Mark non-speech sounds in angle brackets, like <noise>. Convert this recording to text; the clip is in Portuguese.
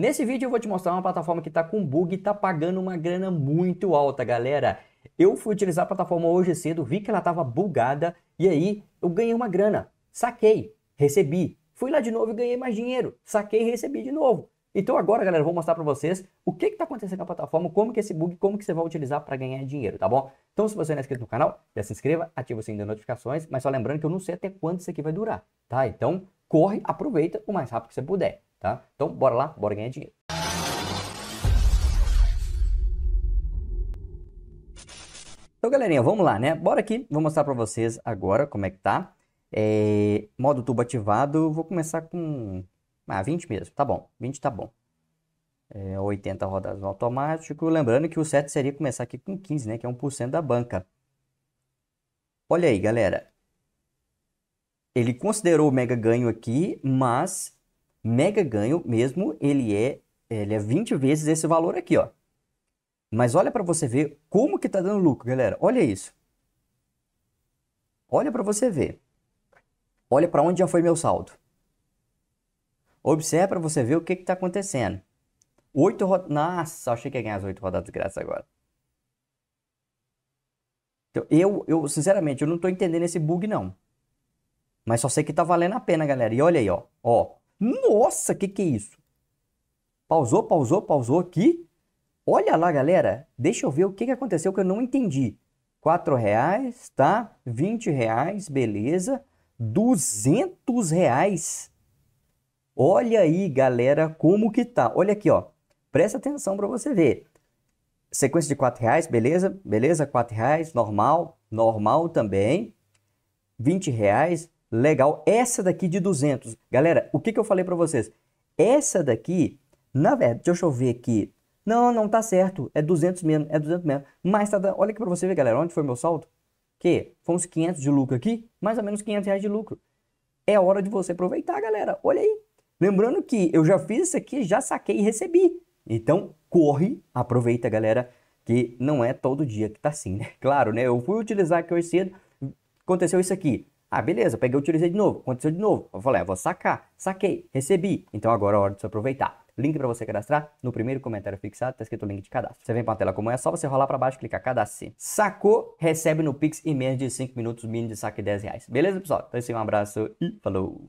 Nesse vídeo eu vou te mostrar uma plataforma que está com bug e está pagando uma grana muito alta, galera. Eu fui utilizar a plataforma hoje cedo, vi que ela estava bugada e aí eu ganhei uma grana. Saquei, recebi. Fui lá de novo e ganhei mais dinheiro. Saquei e recebi de novo. Então agora, galera, eu vou mostrar para vocês o que está acontecendo na plataforma, como que é esse bug, como que você vai utilizar para ganhar dinheiro, tá bom? Então, se você não é inscrito no canal, já se inscreva, ativa o sininho das notificações, mas só lembrando que eu não sei até quando isso aqui vai durar, tá? Então, corre, aproveita o mais rápido que você puder tá? Então, bora lá, bora ganhar dinheiro. Então, galerinha, vamos lá, né? Bora aqui, vou mostrar para vocês agora como é que tá. É, modo tubo ativado, vou começar com ah, 20 mesmo, tá bom, 20 tá bom. É, 80 rodadas no automático, lembrando que o certo seria começar aqui com 15, né, que é 1% da banca. Olha aí, galera. Ele considerou o mega ganho aqui, mas mega ganho mesmo, ele é, ele é 20 vezes esse valor aqui, ó. Mas olha para você ver como que tá dando lucro, galera. Olha isso. Olha para você ver. Olha para onde já foi meu saldo. Observe para você ver o que tá acontecendo. Oito rodadas. Nossa, achei que ia ganhar as oito rodadas grátis agora. Então, eu, eu, sinceramente, eu não estou entendendo esse bug, não. Mas só sei que tá valendo a pena, galera. E olha aí, ó. Ó, nossa, que que é isso? Pausou, pausou, pausou aqui. Olha lá, galera. Deixa eu ver o que, que aconteceu que eu não entendi. 4 reais, tá? 20 reais, beleza. 200 reais. Olha aí, galera, como que tá. Olha aqui, ó. Presta atenção para você ver. Sequência de 4 reais, beleza? Beleza, 4 reais, normal. Normal também. 20 reais, legal. Essa daqui de 200. Galera, o que, que eu falei para vocês? Essa daqui, na verdade, deixa eu ver aqui. Não, não tá certo. É 200 mesmo, é 200 mesmo. Mas tá, olha aqui para você ver, galera, onde foi meu salto? Que foi uns 500 de lucro aqui, mais ou menos 500 reais de lucro. É hora de você aproveitar, galera. Olha aí. Lembrando que eu já fiz isso aqui, já saquei e recebi. Então, corre, aproveita, galera, que não é todo dia que tá assim, né? <laughs> Claro, né? Eu fui utilizar aqui hoje cedo, aconteceu isso aqui. Ah, beleza, peguei, utilizei de novo, aconteceu de novo. Eu falei, ah, vou sacar, saquei, recebi. Então agora é hora de se aproveitar. Link para você cadastrar no primeiro comentário fixado, tá escrito o link de cadastro. Você vem para tela como é, é, só você rolar para baixo, clicar cadastro. Sacou, recebe no Pix em menos de 5 minutos, mínimo de saque 10 reais. Beleza, pessoal? Então, esse é um abraço e falou!